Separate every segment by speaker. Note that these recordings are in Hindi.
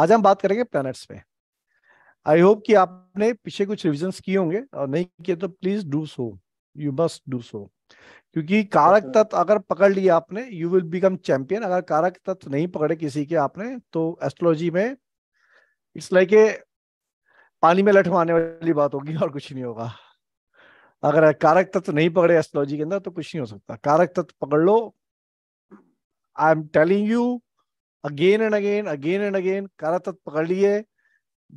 Speaker 1: आज हम बात करेंगे प्लैनेट्स पे आई होप कि आपने पीछे कुछ रिविजन किए होंगे और नहीं किए तो please do so you must do so क्योंकि कारक अच्छा। तत्व अगर पकड़ लिया आपने यू विल बिकम चैंपियन अगर कारक तत्व नहीं पकड़े किसी के आपने तो एस्ट्रोलॉजी में इट्स लाइक ए पानी में लठ मारने वाली बात होगी और कुछ नहीं होगा अगर कारक तत्व नहीं पकड़े एस्ट्रोलॉजी के अंदर तो कुछ नहीं हो सकता कारक तत्व पकड़ लो I am telling you again and again again and again कारा तत्व पकड़ लिए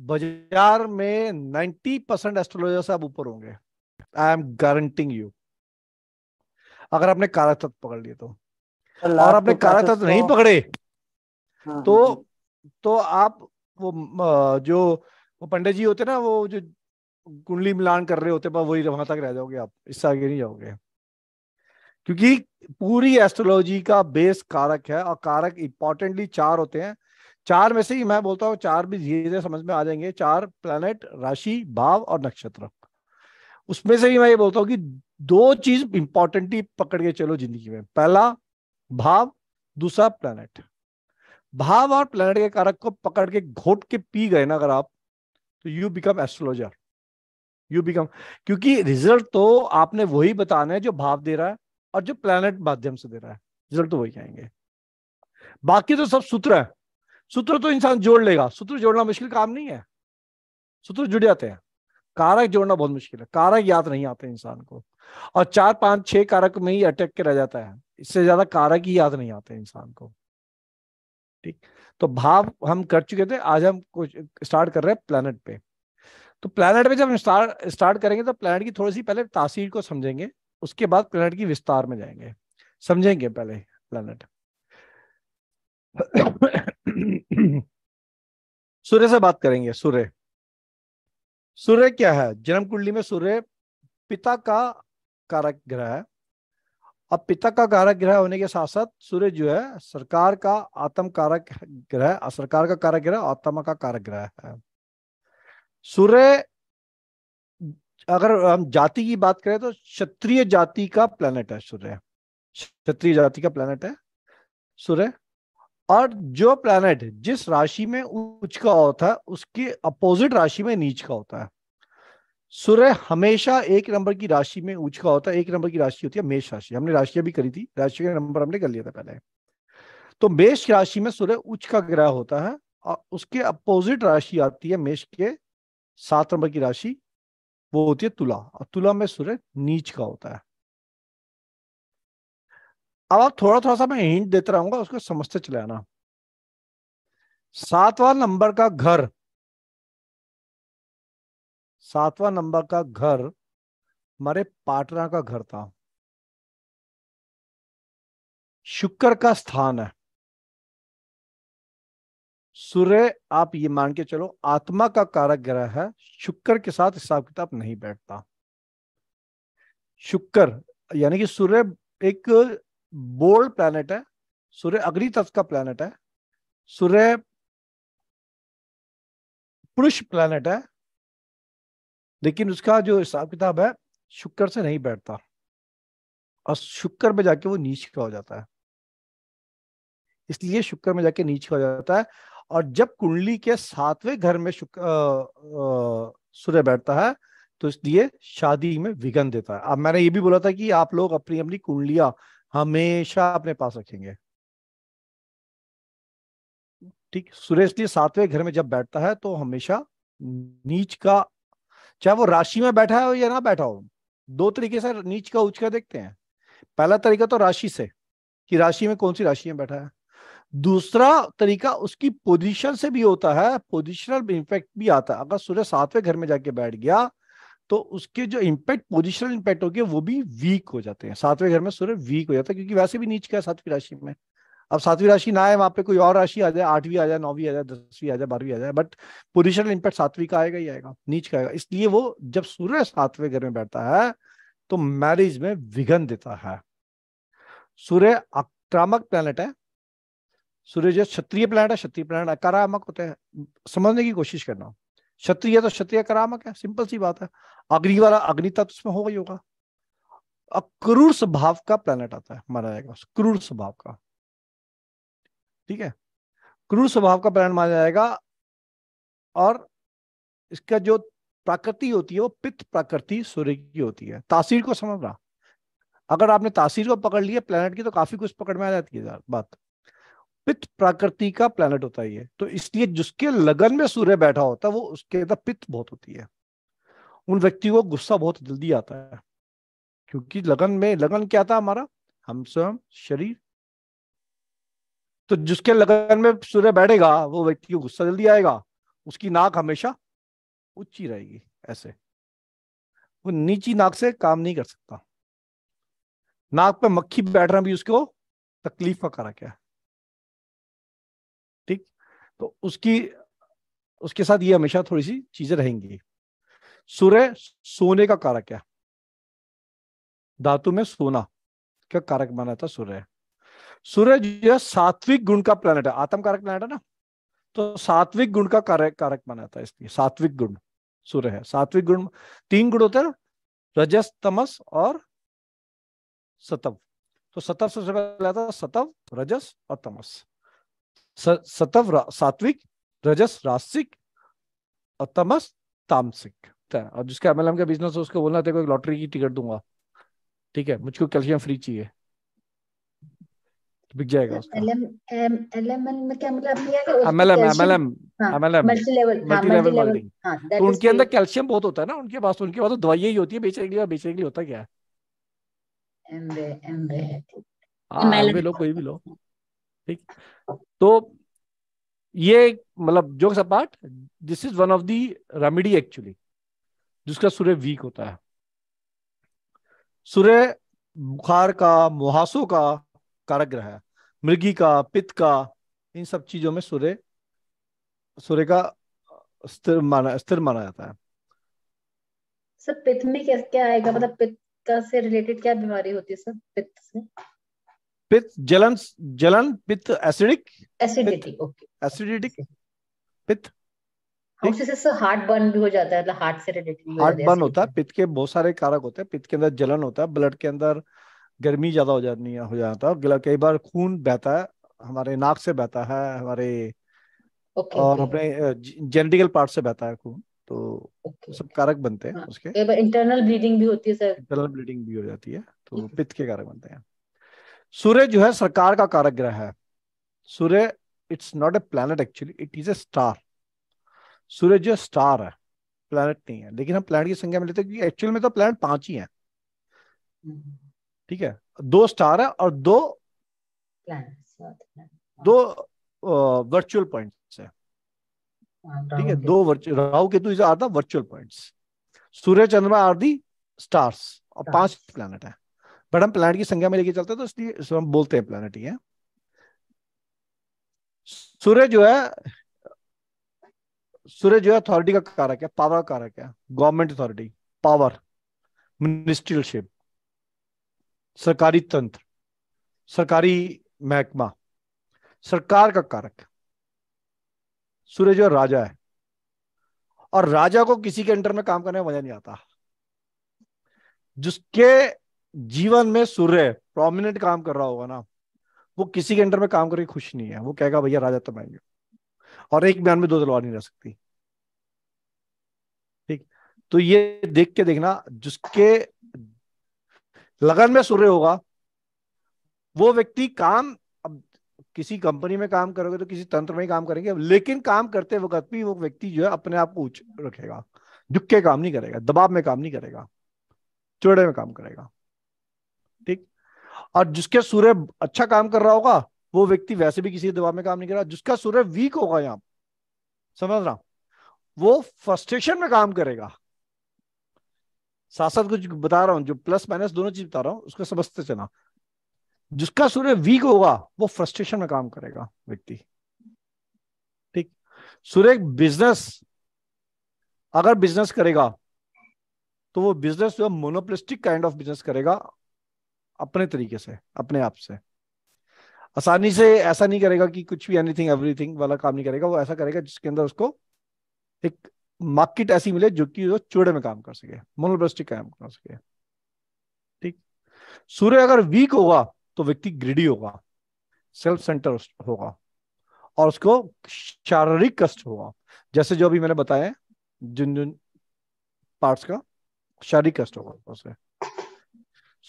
Speaker 1: बाजार में 90 परसेंट एस्ट्रोलॉजर से आप ऊपर होंगे आई एम गारंटिंग यू अगर आपने काला तत्व पकड़ लिए तो
Speaker 2: और आपने काला तत्व नहीं पकड़े
Speaker 1: तो तो आप वो जो वो पंडित जी होते ना वो जो कुंडली मिलान कर रहे होते वही वहां तक रह जाओगे आप इससे आगे नहीं जाओगे क्योंकि पूरी एस्ट्रोलॉजी का बेस कारक है और कारक इंपॉर्टेंटली चार होते हैं चार में से ही मैं बोलता हूँ चार भी धीरे धीरे समझ में आ जाएंगे चार प्लेनेट राशि भाव और नक्षत्र उसमें से ही मैं ये बोलता हूँ कि दो चीज इंपॉर्टेंटली पकड़ के चलो जिंदगी में पहला भाव दूसरा प्लेनेट भाव और प्लेनेट के कारक को पकड़ के घोट के पी गए ना अगर आप तो you become astrologer you become क्योंकि रिजल्ट तो आपने वही बताना है जो भाव दे रहा है और जो प्लैनेट माध्यम से दे रहा है रिजल्ट तो वही आएंगे बाकी तो सब सूत्र है सूत्र तो इंसान जोड़ लेगा सूत्र जोड़ना मुश्किल काम नहीं है सूत्र जुड़ जाते हैं कारक जोड़ना बहुत मुश्किल है कारक याद नहीं आते इंसान को और चार पांच छह कारक में ही अटैक के रह जाता है इससे ज्यादा कारक ही याद नहीं आते इंसान को ठीक तो भाव हम कर चुके थे आज हम कुछ स्टार्ट कर रहे हैं प्लैनेट पे तो प्लैनेट पे जब हम स्टार्ट स्टार्ट करेंगे तो प्लैनेट की थोड़ी सी पहले तासीर को समझेंगे उसके बाद प्लैनेट की विस्तार में जाएंगे समझेंगे पहले प्लैनेट सूर्य से बात करेंगे सूर्य सूर्य क्या है जन्म कुंडली में सूर्य पिता का कारक ग्रह है अब पिता का कारक ग्रह होने के साथ साथ सूर्य जो है सरकार का आत्म कारक ग्रह सरकार का कारक ग्रह आत्मा का कारक ग्रह है सूर्य अगर हम जाति की बात करें तो क्षत्रिय जाति का प्लेनेट है सूर्य क्षत्रिय जाति का प्लेनेट है सूर्य और जो प्लेनेट जिस राशि में उच्च का होता है उसके अपोजिट राशि में नीच का होता है सूर्य हमेशा एक नंबर की राशि में ऊंच का होता है एक नंबर की राशि होती है मेष राशि हमने राशियां भी करी थी राशि का नंबर हमने कर लिया था पहले तो मेष राशि में सूर्य उच्च का ग्रह होता है और उसके अपोजिट राशि आती है मेष के सात नंबर की राशि वो होती है तुला और तुला में सूर्य नीच का होता है अब आप थोड़ा थोड़ा सा मैं हिंट देता रहूंगा उसको समझते चले आना सातवां नंबर का घर सातवां नंबर का घर हमारे पाटना का घर था शुक्र का स्थान है सूर्य आप ये मान के चलो आत्मा का कारक ग्रह है शुक्र के साथ हिसाब किताब नहीं बैठता शुक्र यानी कि सूर्य एक बोल्ड प्लैनेट है सूर्य अग्नि तत्व का प्लैनेट है सूर्य पुरुष प्लैनेट है लेकिन उसका जो हिसाब किताब है शुक्र से नहीं बैठता और शुक्र में जाके वो नीच का हो जाता है इसलिए शुक्र में जाके नीच का हो जाता है और जब कुंडली के सातवें घर में शुक्र सूर्य बैठता है तो इसलिए शादी में विघन देता है अब मैंने ये भी बोला था कि आप लोग अपनी अपनी कुंडलियां हमेशा अपने पास रखेंगे ठीक सूर्य इसलिए सातवें घर में जब बैठता है तो हमेशा नीच का चाहे वो राशि में बैठा हो या ना बैठा हो दो तरीके से नीच का ऊंच का देखते हैं पहला तरीका तो राशि से कि राशि में कौन सी राशि में बैठा है दूसरा तरीका उसकी पोजीशन से भी होता है पोजिशनल इम्पैक्ट भी आता है अगर सूर्य सातवें घर में जाके बैठ गया तो उसके जो इम्पैक्ट पोजिशनल इम्पैक्ट हो गया वो भी वीक हो जाते हैं सातवें घर में सूर्य वीक हो जाता है क्योंकि वैसे भी नीच का है सातवीं राशि में अब सातवीं राशि ना आए वहां पे कोई और राशि आ जाए आठवीं आ जाए नौवीं आ जाए दसवीं आ जाए बारहवीं आ जाए बट पोजिशनल इम्पैक्ट सातवीं का आएगा ही आएगा नीच का आएगा इसलिए वो जब सूर्य सातवें घर में बैठता है तो मैरिज में विघन देता है सूर्य आक्रामक प्लैनेट है सूर्य जो क्षत्रिय प्लैनेट है क्षत्रिय प्लैनेट अकारामक होते हैं समझने की कोशिश करना क्षत्रिय तो क्षत्रिय अकारामक है सिंपल सी बात है अग्नि वाला अग्नि तत्व उसमें होगा ही होगा अक्रूर स्वभाव का प्लैनेट आता है माना जाएगा क्रूर स्वभाव का ठीक है क्रूर स्वभाव का प्लैनेट माना जाएगा और इसका जो प्रकृति होती है वो पित्त प्रकृति सूर्य की होती है तासीर को समझना अगर आपने तासीर को पकड़ लिया प्लैनेट की तो काफी कुछ पकड़ में आ जाती है बात पित्त प्रकृति का प्लैनेट होता ही है तो इसलिए जिसके लगन में सूर्य बैठा होता है वो उसके अंदर पित्त बहुत होती है उन व्यक्ति को गुस्सा बहुत जल्दी आता है क्योंकि लगन में लगन क्या था हमारा हम स्वयं शरीर तो जिसके लगन में सूर्य बैठेगा वो व्यक्ति को गुस्सा जल्दी आएगा उसकी नाक हमेशा ऊंची रहेगी ऐसे वो नीची नाक से काम नहीं कर सकता नाक पे मक्खी बैठना भी उसको तकलीफ का कारक है तो उसकी उसके साथ ये हमेशा थोड़ी सी चीजें रहेंगी सूर्य सोने का कारक है धातु में सोना का कारक माना था सूर्य सूर्य जो है सात्विक गुण का प्लैनेट है आत्म कारक प्लैनेट है ना तो सात्विक गुण का कारक कारक माना था इसलिए सात्विक गुण सूर्य है सात्विक गुण तीन गुण होते हैं रजस तमस और सतव तो सतव सबसे पहले आता सतव रजस और तमस सतव सात्विक रजस रासिक और तमस तामसिक और जिसका एमएलएम का बिजनेस है उसको बोलना था लॉटरी की टिकट दूंगा ठीक है मुझको कैल्शियम फ्री चाहिए बिक जाएगा उसका मतलब क्या मल्टी मल्टी लेवल लेवल तो उनके अंदर कैल्शियम बहुत होता है ना उनके पास उनके पास तो दवाइयां ही होती है बेचने के लिए बेचने के लिए होता क्या है एमबे एमबे लोग कोई भी लो ठीक तो ये मतलब jokes apart this is one of the remedy actually जिसका सूर्य वीक होता है सूर्य बुखार का मुहासों का कारक ग्रह है मृगी का पित्त का इन सब चीजों में सूर्य सूर्य का स्थिर माना स्थिर माना जाता है सर पित्त में क्या क्या आएगा मतलब पित्त से रिलेटेड क्या बीमारी होती है सर पित्त से पित्त जलन जलन पित्त एसिडिक एसिडिटी ओके एसिडिटी पित्त हार्ट बर्न भी हो जाता है हार्ट मतलब से रिलेटेड हार्ट बर्न होता है पित्त के बहुत सारे कारक होते हैं पित्त के अंदर जलन होता है ब्लड के अंदर गर्मी ज्यादा हो जाती है हो जाता है कई बार खून बहता है हमारे नाक से बहता है हमारे okay, और okay. अपने जेनेटिकल पार्ट से बहता है खून तो okay, सब कारक बनते हैं हाँ, उसके इंटरनल ब्लीडिंग भी होती है सर इंटरनल ब्लीडिंग भी हो जाती है तो पित्त के कारक बनते हैं सूर्य जो है सरकार का कारक ग्रह है सूर्य it's not a planet actually it is a star सूर्य जो स्टार है प्लैनेट नहीं है लेकिन हम प्लैनेट की संख्या में लेते हैं क्योंकि एक्चुअल में तो प्लैनेट पांच ही हैं ठीक है दो स्टार है और दो दो वर्चुअल पॉइंट्स है ठीक है दो virtual Rahu Ketu is are the virtual points Surya Chandrama are the stars और पांच प्लैनेट है बट हम प्लानट की संख्या में लेके चलते हैं तो इसलिए हम बोलते हैं प्लानट ही है सूर्य जो है सूर्य जो है अथॉरिटी का कारक है पावर का कारक है गवर्नमेंट अथॉरिटी पावर मिनिस्ट्रियलशिप सरकारी तंत्र सरकारी महकमा सरकार का कारक सूर्य जो राजा है और राजा को किसी के अंडर में काम करने में मजा नहीं आता जिसके जीवन में सूर्य प्रोमिनेंट काम कर रहा होगा ना वो किसी के अंडर में काम करके खुश नहीं है वो कहेगा भैया राजा तब आएंगे और एक बयान में दो तलवार नहीं रह सकती ठीक तो ये देख के देखना जिसके लगन में सूर्य होगा वो व्यक्ति काम अब किसी कंपनी में काम करोगे तो किसी तंत्र में काम करेंगे लेकिन काम करते वक्त भी वो व्यक्ति जो है अपने आप को उच्च रखेगा झुक के काम नहीं करेगा दबाव में काम नहीं करेगा चोड़े में काम करेगा और जिसके सूर्य अच्छा काम कर रहा होगा वो व्यक्ति वैसे भी किसी दबाव में काम नहीं कर रहा जिसका सूर्य वीक होगा यहाँ समझ रहा वो फ्रस्ट्रेशन में काम करेगा साथ साथ कुछ बता रहा हूं जो प्लस माइनस दोनों चीज बता रहा हूं उसको समझते चला जिसका सूर्य वीक होगा वो फ्रस्ट्रेशन में काम करेगा व्यक्ति ठीक सूर्य बिजनेस अगर बिजनेस करेगा तो वो बिजनेस जो मोनोप्लिस्टिक काइंड ऑफ बिजनेस करेगा अपने तरीके से अपने आप से आसानी से ऐसा नहीं करेगा कि कुछ भी एनीथिंग एवरीथिंग वाला काम नहीं करेगा वो ऐसा करेगा जिसके अंदर उसको एक मार्केट ऐसी मिले जो कि वो चूड़े में काम कर सके मोनोब्रस्टिक काम कर सके ठीक सूर्य अगर वीक होगा तो व्यक्ति ग्रिडी होगा सेल्फ सेंटर होगा और उसको शारीरिक कष्ट होगा जैसे जो अभी मैंने बताया जिन जिन पार्ट्स का शारीरिक कष्ट होगा उसे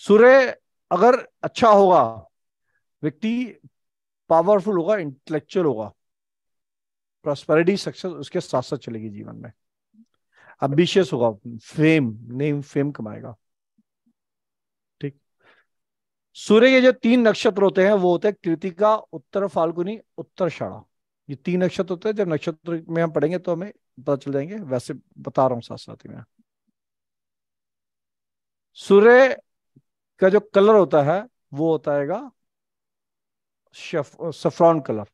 Speaker 1: सूर्य अगर अच्छा होगा व्यक्ति पावरफुल होगा इंटेलेक्चुअल होगा प्रॉस्पेरिटी सक्सेस उसके साथ साथ चलेगी जीवन में अम्बिशियस होगा फेम नेम फेम कमाएगा ठीक सूर्य के जो तीन नक्षत्र होते हैं वो होते हैं कृतिका उत्तर फाल्गुनी उत्तर शाड़ा ये तीन नक्षत्र होते हैं जब नक्षत्र में हम पढ़ेंगे तो हमें पता चल जाएंगे वैसे बता रहा हूं साथ साथ ही मैं सूर्य का जो कलर होता है वो होता है saffron colour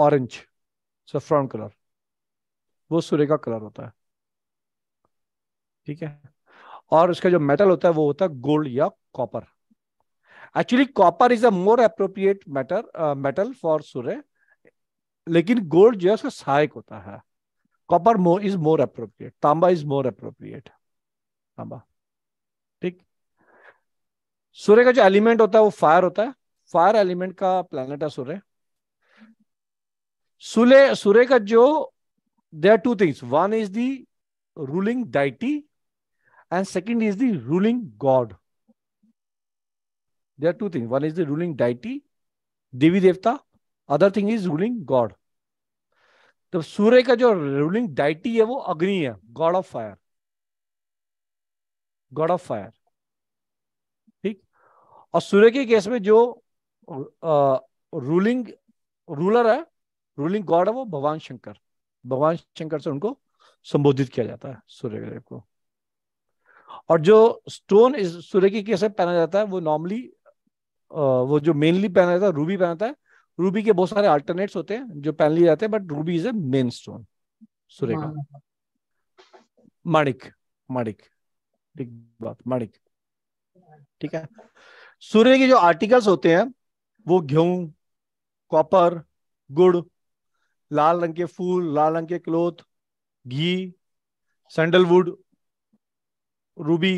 Speaker 1: orange saffron colour वो सूर्य का कलर होता है ठीक है और उसका जो मेटल होता है वो होता है गोल्ड या copper actually copper is a more appropriate matter metal for Surya लेकिन गोल्ड जो है उसका सहायक होता है copper more is more appropriate tamba is more appropriate तांबा ठीक सूर्य का जो एलिमेंट होता है वो फायर होता है फायर एलिमेंट का प्लैनेट है सूर्य सूर्य सूर्य का जो they are two things one is the ruling deity and second is the ruling god they are two things one is the ruling deity देवी देवता other thing is ruling god तो सूर्य का जो रूलिंग डाइटी है वो अग्नि है god of fire god of fire और सूर्य के केस में जो रूलिंग रूलर है रूलिंग गॉड है वो भगवान शंकर भगवान शंकर से उनको संबोधित किया जाता है सूर्य ग्रह को और जो स्टोन इस सूर्य की में पहना जाता है वो नॉर्मली वो जो मेनली पहना जाता है रूबी पहनाता है रूबी के बहुत सारे अल्टरनेट्स होते हैं जो पहन लिए जाते हैं but ruby is a main stone सूर्य का हाँ। माणिक माणिक बात माणिक ठीक है सूर्य के जो आर्टिकल्स होते हैं वो गेहूं कॉपर गुड़ लाल रंग के फूल लाल रंग के क्लोथ घी सैंडलवुड रूबी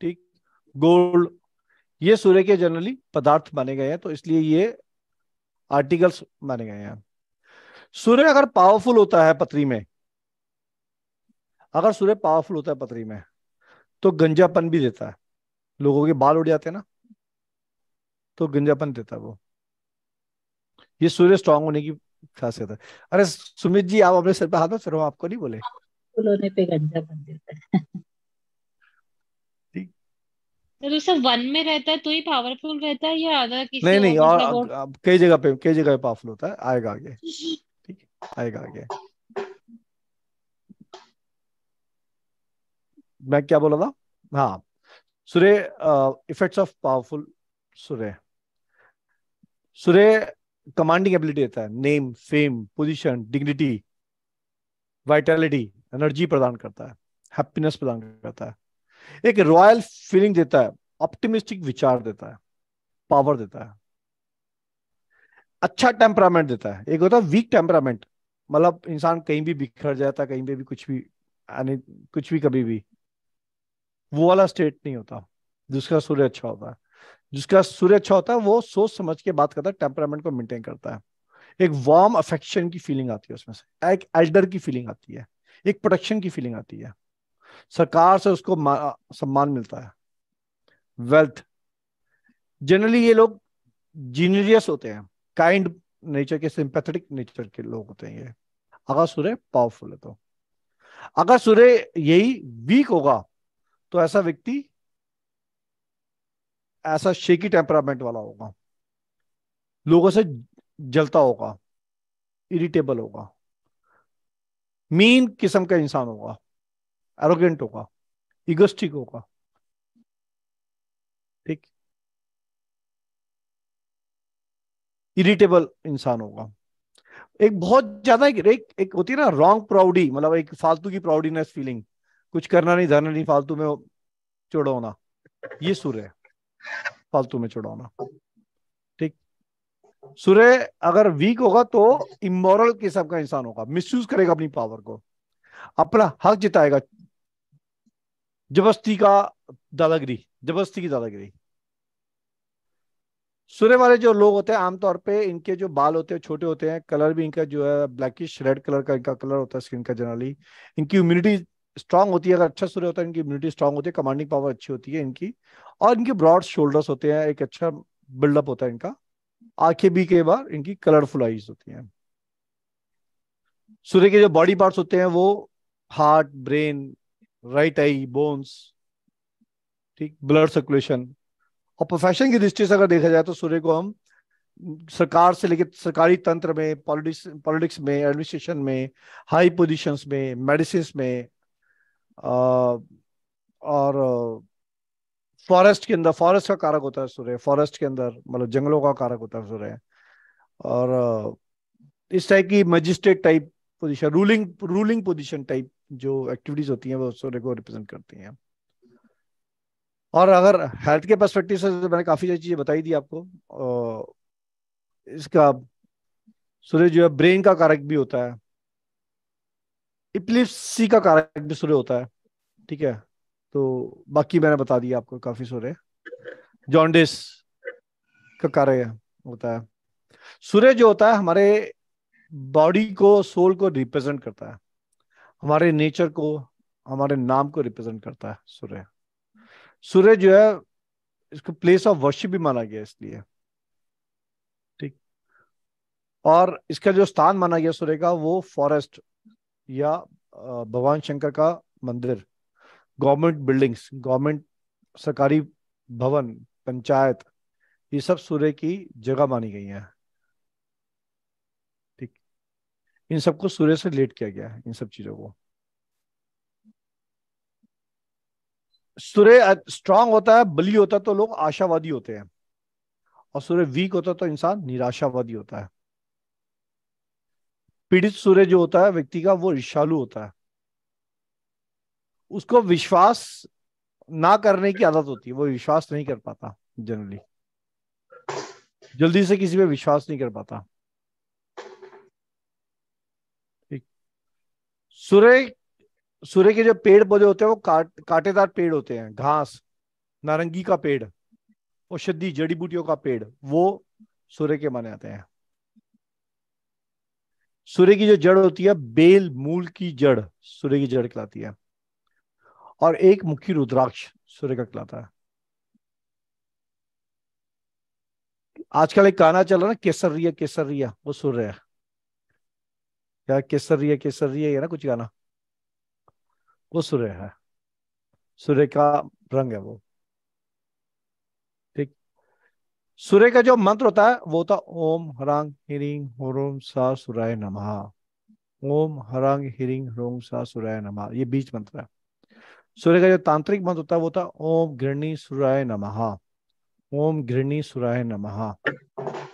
Speaker 1: ठीक गोल्ड ये सूर्य के जनरली पदार्थ माने गए हैं तो इसलिए ये आर्टिकल्स माने गए हैं सूर्य अगर पावरफुल होता है पत्री में अगर सूर्य पावरफुल होता है पत्री में तो गंजापन भी देता है लोगों के बाल उड़ जाते हैं ना तो गंजापन देता है वो ये सूर्य स्ट्रांग होने की खासियत है अरे सुमित जी आप अपने सिर पर हाथ फिर आपको नहीं बोले होने पे गंजापन देता है तो वन में रहता है तो ही पावरफुल रहता है या अदर किसी नहीं नहीं और कई जगह पे कई जगह पे पावरफुल होता है आएगा आगे ठीक आएगा आगे मैं क्या बोला था हाँ Surah uh, effects of powerful surah. Surah commanding ability देता है name fame position dignity vitality energy प्रदान करता है हैप्पीनेस प्रदान करता है एक रॉयल फीलिंग देता है ऑप्टिमिस्टिक विचार देता है पावर देता है अच्छा टेम्परामेंट देता है एक होता है वीक टेम्परामेंट मतलब इंसान कहीं भी बिखर जाता तो है कहीं पे भी कुछ भी यानी कुछ भी कभी भी वो वाला स्टेट नहीं होता जिसका सूर्य अच्छा होता है जिसका सूर्य अच्छा होता है वो सोच समझ के बात करता है टेम्परामेंट को मेंटेन करता है एक वार्म अफेक्शन की फीलिंग आती है उसमें से एक एल्डर की फीलिंग आती है एक प्रोटेक्शन की फीलिंग आती है सरकार से उसको सम्मान मिलता है वेल्थ जनरली ये लोग जीनियस होते हैं काइंड नेचर के सिंपैथेटिक नेचर के लोग होते हैं ये अगर सूर्य पावरफुल है तो अगर सूर्य यही वीक होगा तो ऐसा व्यक्ति ऐसा शेकी टेम्परामेंट वाला होगा लोगों से जलता होगा इरिटेबल होगा मीन किस्म का इंसान होगा एरोगेंट होगा इगोस्टिक होगा ठीक इरिटेबल इंसान होगा एक बहुत ज्यादा एक, एक होती है ना रॉन्ग प्राउडी मतलब एक फालतू की प्राउडीनेस फीलिंग कुछ करना नहीं धरना नहीं फालतू में चुड़ौना ये सुर है फालतू में चुड़ौना ठीक सूर्य अगर वीक होगा तो इमोरल किस्म का इंसान होगा मिस करेगा अपनी पावर को अपना हक जिताएगा जबस्ती का दादागिरी जबस्ती की दादागिरी सूर्य वाले जो लोग होते हैं आमतौर पे इनके जो बाल होते हैं छोटे होते हैं कलर भी इनका जो है ब्लैकिश रेड कलर का इनका कलर होता है स्किन का जनरली इनकी इम्यूनिटी स्ट्रांग होती है अगर अच्छा सूर्य होता है इनकी इम्यूनिटी स्ट्रांग होती है कमांडिंग पावर अच्छी होती है इनकी और इनके ब्रॉड शोल्डर्स होते हैं एक अच्छा बिल्डअप होता है इनका आंखें भी कई बार इनकी कलरफुल आईज होती हैं सूर्य के जो बॉडी पार्ट्स होते हैं वो heart brain right eye bones ठीक ब्लड सर्कुलेशन और प्रोफेशन की दृष्टि से अगर देखा जाए तो सूर्य को हम सरकार से लेकर सरकारी तंत्र में पॉलिटिक्स पॉलिटिक्स में एडमिनिस्ट्रेशन में हाई पोजीशंस में मेडिसिन में और फॉरेस्ट के अंदर फॉरेस्ट का कारक होता है सूर्य फॉरेस्ट के अंदर मतलब जंगलों का कारक होता है सूर्य और इस टाइप की magistrate type position ruling ruling position type जो एक्टिविटीज होती हैं वो सूर्य को रिप्रेजेंट करती हैं और अगर हेल्थ के परस्पेक्टिव से मैंने काफ़ी सारी चीज़ें बताई दी आपको इसका सूर्य जो है ब्रेन का कारक भी होता है इप्लिप्सी का कारक भी सूर्य होता है ठीक है तो बाकी मैंने बता दिया आपको काफी सूर्य जॉन्डिस का कार्य होता है सूर्य जो होता है हमारे बॉडी को सोल को रिप्रेजेंट करता है हमारे नेचर को हमारे नाम को रिप्रेजेंट करता है सूर्य सूर्य जो है इसको प्लेस ऑफ वर्शिप भी माना गया इसलिए ठीक और इसका जो स्थान माना गया सूर्य का वो फॉरेस्ट या भगवान शंकर का मंदिर गवर्नमेंट बिल्डिंग्स गवर्नमेंट सरकारी भवन पंचायत ये सब सूर्य की जगह मानी गई है ठीक इन सबको सूर्य से लेट किया गया है इन सब चीजों को सूर्य स्ट्रांग होता है बली होता है तो लोग आशावादी होते हैं और सूर्य वीक होता है तो इंसान निराशावादी होता है पीड़ित सूर्य जो होता है व्यक्ति का वो ईर्षालु होता है उसको विश्वास ना करने की आदत होती है वो विश्वास नहीं कर पाता जनरली जल्दी से किसी पे विश्वास नहीं कर पाता ठीक सूर्य सूर्य के जो पेड़ पौधे होते हैं वो काट कांटेदार पेड़ होते हैं घास नारंगी का पेड़ औषधि जड़ी बूटियों का पेड़ वो सूर्य के माने आते हैं सूर्य की जो जड़ होती है बेल मूल की जड़ सूर्य की जड़ कहलाती है और एक मुखी रुद्राक्ष सूर्य का कहलाता है आजकल एक गाना चल रहा है ना केसर रिया वो सूर्य है रिया केसर रिया ये ना कुछ गाना वो सूर्य है सूर्य का रंग है वो सूर्य का जो मंत्र होता है वो होता ओम हरांग हिरिंग होरोम सा सुराय नमः ओम हरांग हिरिंग रोम सा सुराय नमः ये बीच मंत्र है सूर्य का जो तांत्रिक मंत्र होता है वो होता ओम घृणी सुराय नमः ओम घृणी सुराय नमः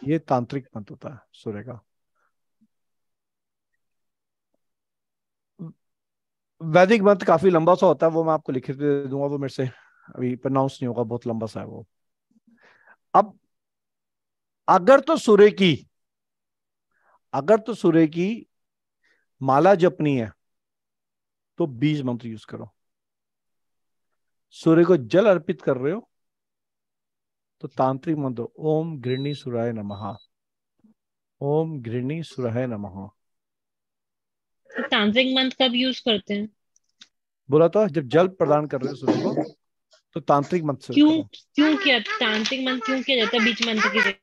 Speaker 1: ये तांत्रिक मंत्र होता है सूर्य का वैदिक मंत्र काफी लंबा सा होता है वो मैं आपको लिखित दे दूंगा वो मेरे से अभी प्रनाउंस नहीं होगा बहुत लंबा सा है वो अब अगर तो सूर्य की अगर तो सूर्य की माला जपनी है तो बीज मंत्र यूज करो सूर्य को जल अर्पित कर रहे हो तो तांत्रिक मंत्र ओम घृणी सुराय नमः ओम घृणी सुराय नमः तो तांत्रिक मंत्र कब यूज करते हैं बोला तो जब जल प्रदान कर रहे हो सूर्य को तो तांत्रिक मंत्र क्यों क्यों किया तांत्रिक मंत्र क्यों किया जाता है मंत्र की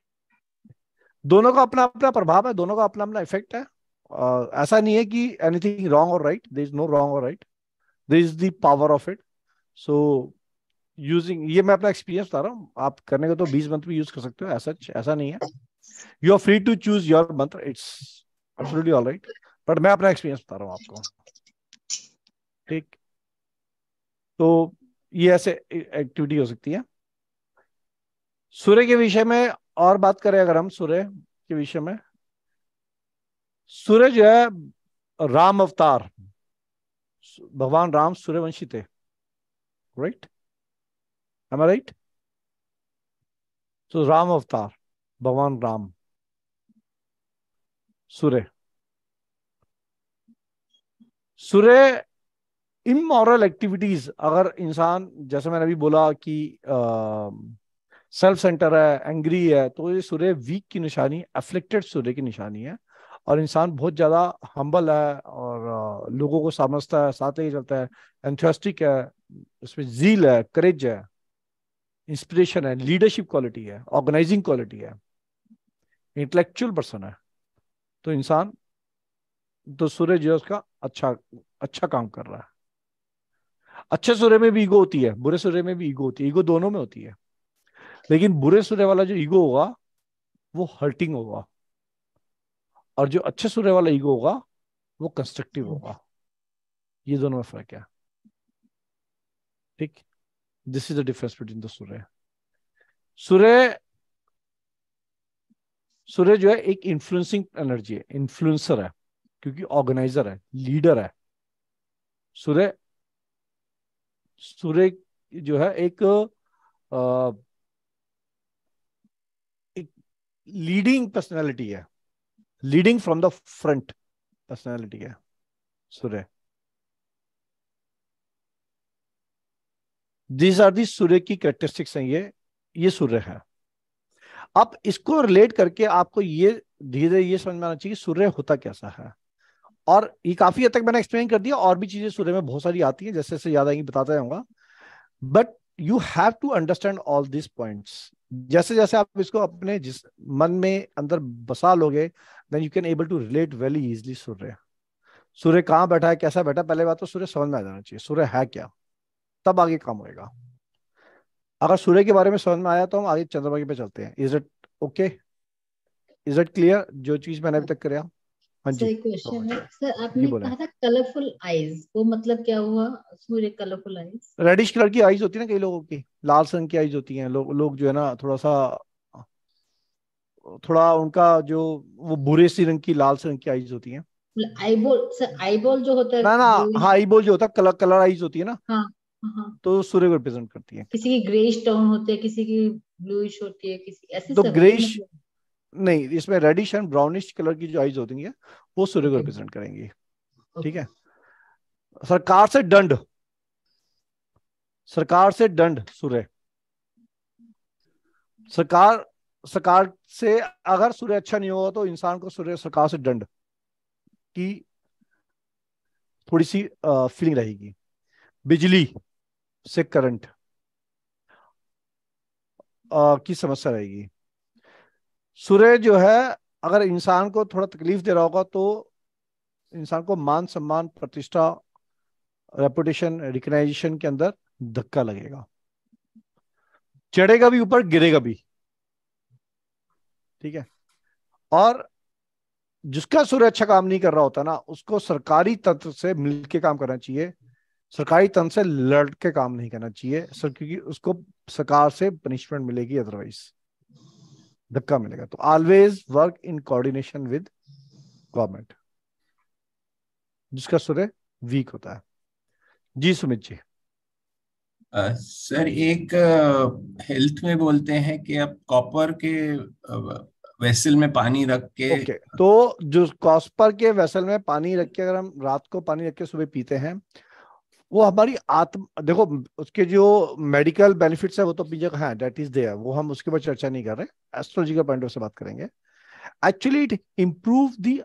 Speaker 1: दोनों का अपना अपना प्रभाव है दोनों का अपना अपना इफेक्ट है uh, ऐसा नहीं है कि एनीथिंग रॉन्ग और right there is no wrong और right there is the power of it so using ये मैं अपना एक्सपीरियंस बता रहा हूँ आप करने का तो बीस मंथ भी यूज कर सकते हो ऐसा ऐसा नहीं है you are free to choose your month it's absolutely alright but मैं अपना एक्सपीरियंस बता रहा हूँ आपको ठीक तो ये ऐसे एक्टिविटी हो सकती है सूर्य के विषय में और बात करें अगर हम सूर्य के विषय में सूर्य जो है राम अवतार भगवान राम सूर्यवंशी थे राइट एम राइट तो राम अवतार भगवान राम सूर्य सूर्य इमोरल एक्टिविटीज अगर इंसान जैसे मैंने अभी बोला कि आ, सेल्फ सेंटर है एंग्री है तो ये सूर्य वीक की निशानी अफ्लिक्टेड सूर्य की निशानी है और इंसान बहुत ज़्यादा हम्बल है और लोगों को समझता है साथ ही चलता है एंथस्टिक है उसमें जील है करेज है इंस्पिरेशन है लीडरशिप क्वालिटी है ऑर्गेनाइजिंग क्वालिटी है इंटेलेक्चुअल पर्सन है तो इंसान तो सूर्य जो है उसका अच्छा अच्छा काम कर रहा है अच्छे सूर्य में भी ईगो होती है बुरे सूर्य में भी ईगो होती है ईगो दोनों में होती है लेकिन बुरे सुरे वाला जो ईगो होगा वो हर्टिंग होगा और जो अच्छे सुरे वाला ईगो होगा वो कंस्ट्रक्टिव हम्म। होगा ये दोनों में फर्क है ठीक this is the difference between the सुरे सुरे सुरे जो है एक इन्फ्लुएंसिंग एनर्जी है इन्फ्लुएंसर है क्योंकि ऑर्गेनाइजर है लीडर है सूर्य सूर्य जो है एक लीडिंग पर्सनैलिटी है leading from the front personality है सूर्य दिस आर दी सूर्य की कैरेक्टरिस्टिक्स हैं ये ये सूर्य है अब इसको रिलेट करके आपको ये धीरे धीरे ये समझ में आना चाहिए सूर्य होता कैसा है और ये काफी हद तक मैंने एक्सप्लेन कर दिया और भी चीजें सूर्य में बहुत सारी आती हैं जैसे जैसे याद आएंगी बताता जाऊंगा but you have to understand all this points जैसे जैसे आप इसको अपने जिस मन में अंदर बसा लोगे then you can able to relate very easily सूर्य सूर्य कहाँ बैठा है कैसा बैठा पहले बात तो सूर्य समझ में आ जाना चाहिए सूर्य है क्या तब आगे काम होएगा अगर सूर्य के बारे में समझ में आया तो हम आगे चंद्रमा के पे चलते हैं is it okay is it clear जो चीज मैंने अभी तक कराया हाँ जी क्वेश्चन हाँ है सर आपने कहा था कलरफुल आईज वो मतलब क्या हुआ सूर्य कलरफुल आईज रेडिश कलर की आईज होती है ना कई लोगों की लाल रंग की आईज होती हैं लोग लोग जो है ना थोड़ा सा थोड़ा उनका जो वो बुरे सी रंग की लाल रंग की आईज होती हैं आईबॉल मतलब सर आईबॉल जो होता है ना ना हाँ आईबॉल जो होता है कलर कलर आईज होती है ना हाँ हाँ।, हाँ। तो सूर्य को रिप्रेजेंट करती है किसी की ग्रेश टोन होते हैं किसी की ब्लूइश होती है किसी ऐसे तो ग्रेश नहीं इसमें रेडिश एंड ब्राउनिश कलर की जो आईज होती है वो सूर्य को रिप्रेजेंट करेंगी ठीक है सरकार से दंड सरकार से दंड सूर्य सरकार सरकार से अगर सूर्य अच्छा नहीं होगा तो इंसान को सूर्य सरकार से दंड की थोड़ी सी फीलिंग रहेगी बिजली से करंट की समस्या रहेगी सूर्य जो है अगर इंसान को थोड़ा तकलीफ दे रहा होगा तो इंसान को मान सम्मान प्रतिष्ठा रेपुटेशन रिकनाइजेशन के अंदर धक्का लगेगा चढ़ेगा भी ऊपर गिरेगा भी ठीक है और जिसका सूर्य अच्छा काम नहीं कर रहा होता ना उसको सरकारी तंत्र से मिल के काम करना चाहिए सरकारी तंत्र से लड़ के काम नहीं करना चाहिए क्योंकि उसको सरकार से पनिशमेंट मिलेगी अदरवाइज धक्का मिलेगा तो always work in coordination with government जिसका सूर्य वीक होता है जी सुमित जी सर uh, एक हेल्थ uh, में बोलते हैं कि आप कॉपर के uh, वेसल में पानी रख के okay. तो जो कॉपर के वेसल में पानी रख के अगर हम रात को पानी रख के सुबह पीते हैं वो हमारी आत्म देखो उसके जो मेडिकल बेनिफिट्स है वो तो अपनी जगह है डेट इज देयर वो हम उसके ऊपर चर्चा नहीं कर रहे एस्ट्रोलॉजी पॉइंट ऑफ से बात करेंगे actually it improve the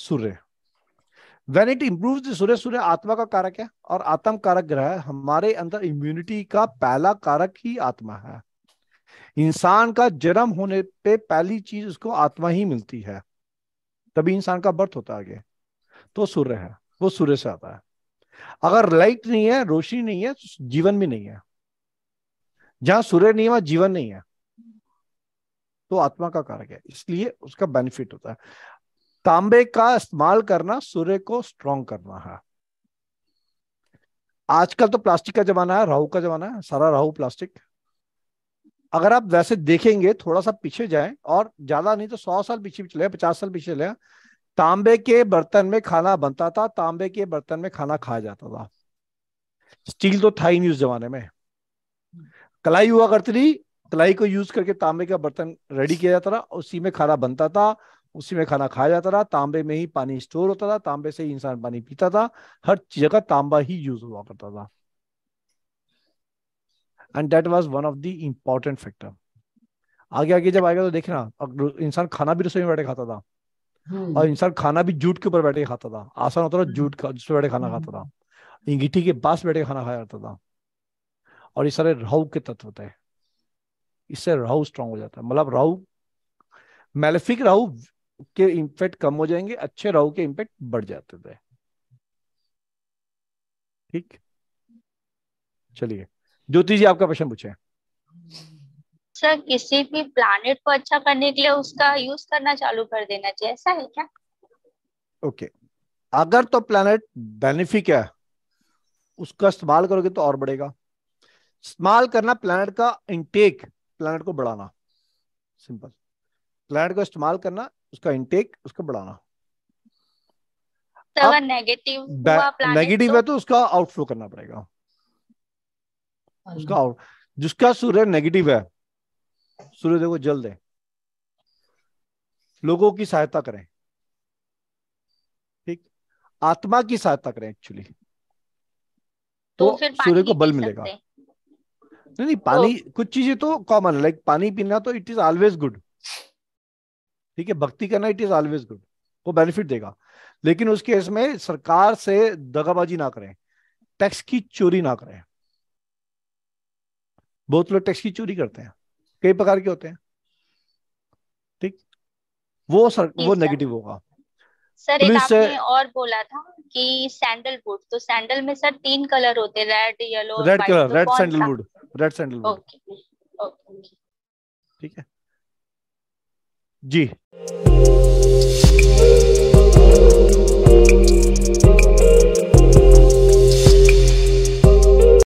Speaker 1: Surya when it improve the Surya सूर्य आत्मा का कारक है और आत्म कारक ग्रह हमारे अंदर इम्यूनिटी का पहला कारक ही आत्मा है इंसान का जन्म होने पे पहली चीज उसको आत्मा ही मिलती है तभी इंसान का बर्थ होता है आगे तो सूर्य है वो सूर्य से आता है अगर लाइट नहीं है रोशनी नहीं है जीवन भी नहीं है जहां सूर्य नहीं है वहां जीवन नहीं है तो आत्मा का कारक है इसलिए उसका बेनिफिट होता है तांबे का इस्तेमाल करना सूर्य को स्ट्रॉन्ग करना है आजकल तो प्लास्टिक का जमाना है राहु का जमाना है सारा राहु प्लास्टिक अगर आप वैसे देखेंगे थोड़ा सा पीछे जाए और ज्यादा नहीं तो सौ साल पीछे चले पचास साल पीछे चले तांबे के बर्तन में खाना बनता था तांबे के बर्तन में खाना खाया जाता था स्टील तो था ही नहीं उस जमाने में कलाई हुआ करती थी कलाई को यूज करके तांबे का बर्तन रेडी किया जाता था उसी में खाना बनता था उसी में खाना खाया जाता था तांबे में ही पानी स्टोर होता था तांबे से ही इंसान पानी पीता था हर चीज का तांबा ही यूज हुआ करता था and that was one of the important factor आगे आगे जब आएगा तो देखना इंसान खाना भी रसोई में बैठे खाता था हम्म। और इंसान खाना भी जूट के ऊपर बैठ के खाता था आसान होता था हम्म। जूट का जिसपे बैठे खाना हम्म। खाता था इंगिठी के पास बैठे खाना खाया जाता था और ये सारे राहु के तत्व थे इससे राहु स्ट्रांग हो जाता है मतलब राहु मेलेफिक राहु के इम्पैक्ट कम हो जाएंगे अच्छे राहु के इम्पैक्ट बढ़ जाते थे ठीक चलिए ज्योति जी आपका प्रश्न पूछे अच्छा किसी भी प्लानिट को अच्छा करने के लिए उसका यूज करना चालू कर देना चाहिए ऐसा है क्या ओके okay. अगर तो प्लानिट बेनिफिक है उसका इस्तेमाल करोगे तो और बढ़ेगा इस्तेमाल करना प्लानिट का इनटेक प्लानिट को बढ़ाना सिंपल प्लानिट को इस्तेमाल करना उसका इनटेक उसको बढ़ाना तो नेगेटिव नेगेटिव तो... है तो उसका आउटफ्लो करना पड़ेगा उसका हाँ। जिसका सूर्य नेगेटिव है सूर्योदय को जल दें लोगों की सहायता करें ठीक आत्मा की सहायता करें एक्चुअली
Speaker 2: तो, तो सूर्य को बल मिलेगा नहीं
Speaker 1: नहीं पानी तो, कुछ चीजें तो कॉमन लाइक पानी पीना तो इट इज ऑलवेज गुड ठीक है भक्ति करना इट इज ऑलवेज गुड वो बेनिफिट देगा लेकिन उसके इसमें सरकार से दगाबाजी ना करें टैक्स की चोरी ना करें बहुत लोग टैक्स की चोरी करते हैं कई प्रकार के होते हैं ठीक वो सर वो नेगेटिव होगा सर तो एक आपने और बोला था कि सैंडलवुड तो सैंडल में सर तीन कलर होते हैं red yellow red colour red sandalwood red sandalwood ठीक है जी